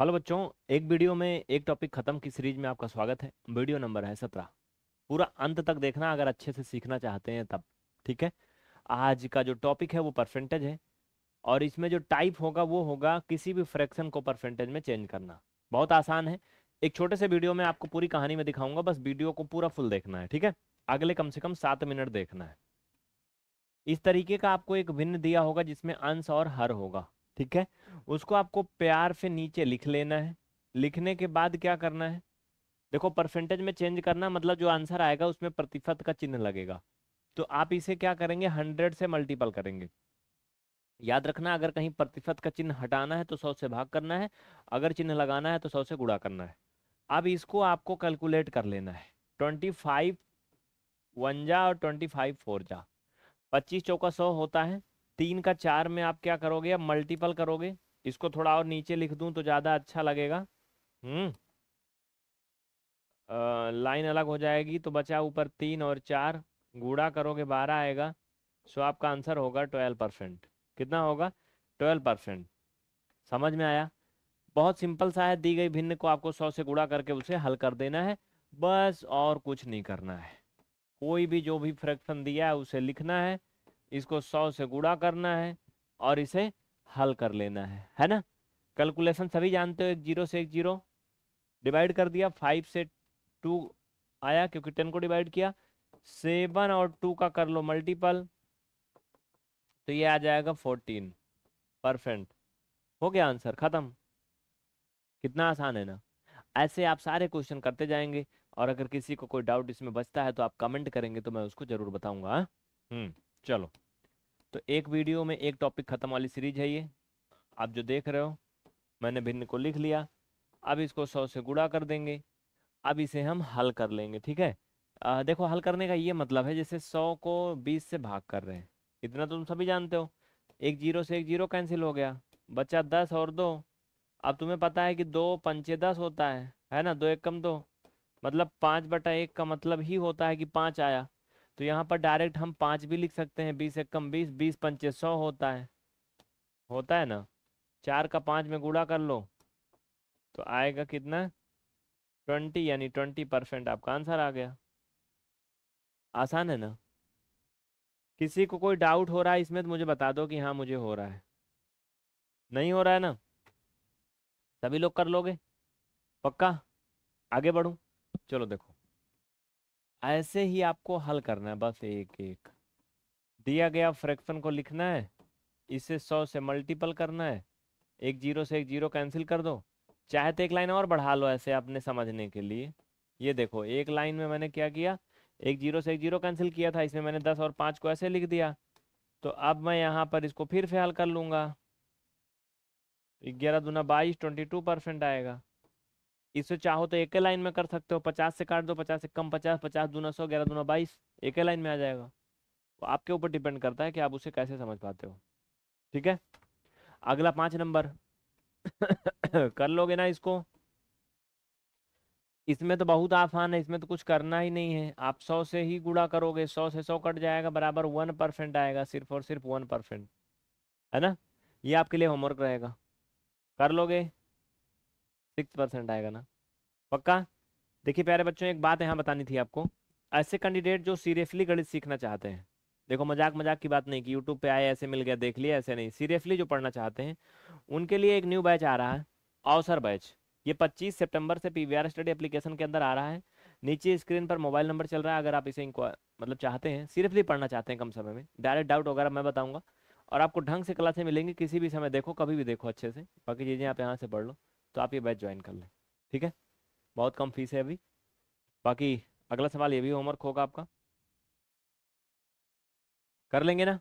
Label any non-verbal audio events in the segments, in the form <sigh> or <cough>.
Hello बच्चों एक video में एक टॉपिक खत्म की सीरीज में आपका स्वागत है वीडियो नंबर है सत्रह पूरा अंत तक देखना अगर अच्छे से सीखना चाहते हैं तब ठीक है आज का जो टॉपिक है वो परसेंटेज है और इसमें जो टाइप होगा वो होगा किसी भी फ्रैक्शन को परसेंटेज में चेंज करना बहुत आसान है एक छोटे से वीडियो में आपको पूरी कहानी में दिखाऊंगा बस वीडियो को पूरा फुल देखना है ठीक है अगले कम से कम सात मिनट देखना है इस तरीके का आपको एक भिन्न दिया होगा जिसमें अंश और हर होगा ठीक है उसको आपको प्यार से नीचे लिख लेना है लिखने के बाद क्या करना है देखो परसेंटेज में चेंज करना मतलब जो आंसर आएगा उसमें प्रतिशत का चिन्ह लगेगा तो आप इसे क्या करेंगे हंड्रेड से मल्टीपल करेंगे याद रखना अगर कहीं प्रतिशत का चिन्ह हटाना है तो सौ से भाग करना है अगर चिन्ह लगाना है तो सौ से गुड़ा करना है अब इसको आपको कैलकुलेट कर लेना है ट्वेंटी फाइव वन जा और ट्वेंटी फाइव फोर जा पच्चीस चौका सौ होता है तीन का चार में आप क्या करोगे अब मल्टीपल करोगे इसको थोड़ा और नीचे लिख दूं तो ज़्यादा अच्छा लगेगा हम्म लाइन अलग हो जाएगी तो बचा ऊपर तीन और चार गुड़ा करोगे बारह आएगा सो आपका आंसर होगा ट्वेल्व परसेंट कितना होगा ट्वेल्व परसेंट समझ में आया बहुत सिंपल सा है दी गई भिन्न को आपको सौ से गुड़ा करके उसे हल कर देना है बस और कुछ नहीं करना है कोई भी जो भी फ्रैक्शन दिया है उसे लिखना है इसको सौ से गुड़ा करना है और इसे हल कर लेना है है ना कैलकुलेशन सभी जानते हो एक जीरो से एक जीरो डिवाइड कर दिया फाइव से टू आया क्योंकि टेन को डिवाइड किया सेवन और टू का कर लो मल्टीपल तो ये आ जाएगा फोर्टीन परफेंट हो गया आंसर ख़त्म कितना आसान है ना ऐसे आप सारे क्वेश्चन करते जाएंगे और अगर किसी को कोई डाउट इसमें बचता है तो आप कमेंट करेंगे तो मैं उसको ज़रूर बताऊंगा हाँ। हम्म चलो तो एक वीडियो में एक टॉपिक ख़त्म वाली सीरीज है ये आप जो देख रहे हो मैंने भिन्न को लिख लिया अब इसको सौ से गुड़ा कर देंगे अब इसे हम हल कर लेंगे ठीक है आ, देखो हल करने का ये मतलब है जैसे सौ को बीस से भाग कर रहे हैं इतना तो तुम सभी जानते हो एक जीरो से एक जीरो कैंसिल हो गया बच्चा दस और दो अब तुम्हें पता है कि दो पंचे दस होता है है ना दो एक कम दो मतलब पाँच बटा एक का मतलब ही होता है कि पाँच आया तो यहाँ पर डायरेक्ट हम पाँच भी लिख सकते हैं बीस एक कम बीस बीस पंचे सौ होता है होता है ना चार का पाँच में गुड़ा कर लो तो आएगा कितना ट्वेंटी यानी ट्वेंटी परसेंट आपका आंसर आ गया आसान है ना किसी को कोई डाउट हो रहा है इसमें तो मुझे बता दो कि हाँ मुझे हो रहा है नहीं हो रहा है ना सभी लोग कर लोगे पक्का आगे बढ़ूँ चलो देखो ऐसे ही आपको हल करना है बस एक एक दिया गया फ्रैक्शन को लिखना है इसे सौ से मल्टीपल करना है एक जीरो से एक जीरो कैंसिल कर दो चाहे तो एक लाइन और बढ़ा लो ऐसे आपने समझने के लिए ये देखो एक लाइन में मैंने क्या किया एक जीरो से एक जीरो कैंसिल किया था इसमें मैंने दस और पाँच को ऐसे लिख दिया तो अब मैं यहाँ पर इसको फिर से हल कर लूँगा ग्यारह दूना बाईस ट्वेंटी टू परसेंट आएगा इसे चाहो तो एक लाइन में कर सकते हो पचास से काट दो पचास से कम पचास पचास दूना सौ ग्यारह दूना बाईस एक लाइन में आ जाएगा तो आपके ऊपर डिपेंड करता है कि आप उसे कैसे समझ पाते हो ठीक है अगला पांच नंबर <coughs> कर लोगे ना इसको इसमें तो बहुत आसान है इसमें तो कुछ करना ही नहीं है आप सौ से ही गुड़ा करोगे सौ से सौ कट जाएगा बराबर वन परसेंट आएगा सिर्फ और सिर्फ वन परसेंट है ना ये आपके लिए होमवर्क रहेगा कर लोगे सिक्स परसेंट आएगा ना पक्का देखिए प्यारे बच्चों एक बात यहाँ बतानी थी आपको ऐसे कैंडिडेट जो सीरियसली गणित सीखना चाहते हैं देखो मजाक मजाक की बात नहीं कि यूट्यूब पे आए ऐसे मिल गया देख लिया ऐसे नहीं सीरियसली जो पढ़ना चाहते हैं उनके लिए एक न्यू बैच आ रहा है अवसर बैच ये 25 सितंबर से पी स्टडी एप्लीकेशन के अंदर आ रहा है नीचे स्क्रीन पर मोबाइल नंबर चल रहा है अगर आप इसे मतलब चाहते हैं सीरियसली पढ़ना चाहते हैं कम समय में डायरेक्ट डाउट वगैरह मैं बताऊंगा और आपको ढंग से क्लासें मिलेंगी किसी भी समय देखो कभी भी देखो अच्छे से बाकी चीज़ें आप यहाँ से पढ़ लो तो आप ये बैच ज्वाइन कर लें ठीक है बहुत कम फीस है अभी बाकी अगला सवाल ये भी होमवर्क होगा आपका कर लेंगे ना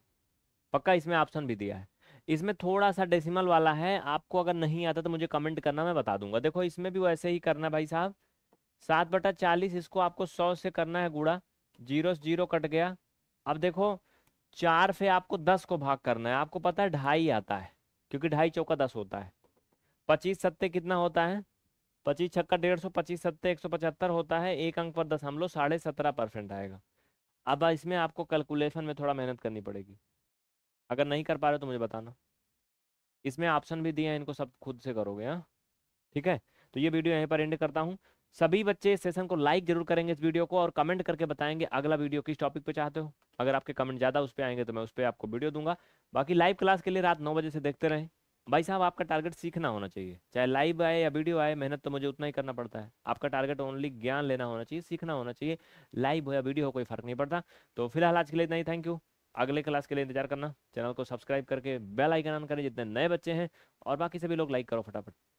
पक्का इसमें ऑप्शन भी दिया है इसमें थोड़ा सा डेसिमल वाला है आपको अगर नहीं आता तो मुझे कमेंट करना मैं बता दूंगा देखो इसमें भी वैसे ही करना भाई साहब सात बटा चालीस इसको आपको सौ से करना है गुड़ा जीरो से जीरो कट गया अब देखो चार से आपको दस को भाग करना है आपको पता है ढाई आता है क्योंकि ढाई चौका दस होता है पच्चीस सत्ते कितना होता है पच्चीस छक्का डेढ़ सौ पच्चीस सत्ते एक सौ पचहत्तर होता है एक अंक पर दशमलव साढ़े सत्रह परसेंट आएगा अब इसमें आपको कैलकुलेशन में थोड़ा मेहनत करनी पड़ेगी अगर नहीं कर पा रहे तो मुझे बताना इसमें ऑप्शन भी दिए हैं इनको सब खुद से करोगे हाँ ठीक है तो ये वीडियो यहीं पर एंड करता हूँ सभी बच्चे इस सेशन को लाइक जरूर करेंगे इस वीडियो को और कमेंट करके बताएंगे अगला वीडियो किस टॉपिक पे चाहते हो अगर आपके कमेंट ज़्यादा उस पर आएंगे तो मैं उस पर आपको वीडियो दूंगा बाकी लाइव क्लास के लिए रात नौ बजे से देखते रहें भाई साहब आपका टारगेट सीखना होना चाहिए चाहे लाइव आए या वीडियो आए मेहनत तो मुझे उतना ही करना पड़ता है आपका टारगेट ओनली ज्ञान लेना होना चाहिए सीखना होना चाहिए लाइव हो या वीडियो हो कोई फर्क नहीं पड़ता तो फिलहाल आज के लिए इतना ही थैंक यू अगले क्लास के लिए इंतजार करना चैनल को सब्सक्राइब करके बेल आइकन ऑन करें जितने नए बच्चे हैं और बाकी सभी लोग लाइक करो फटाफट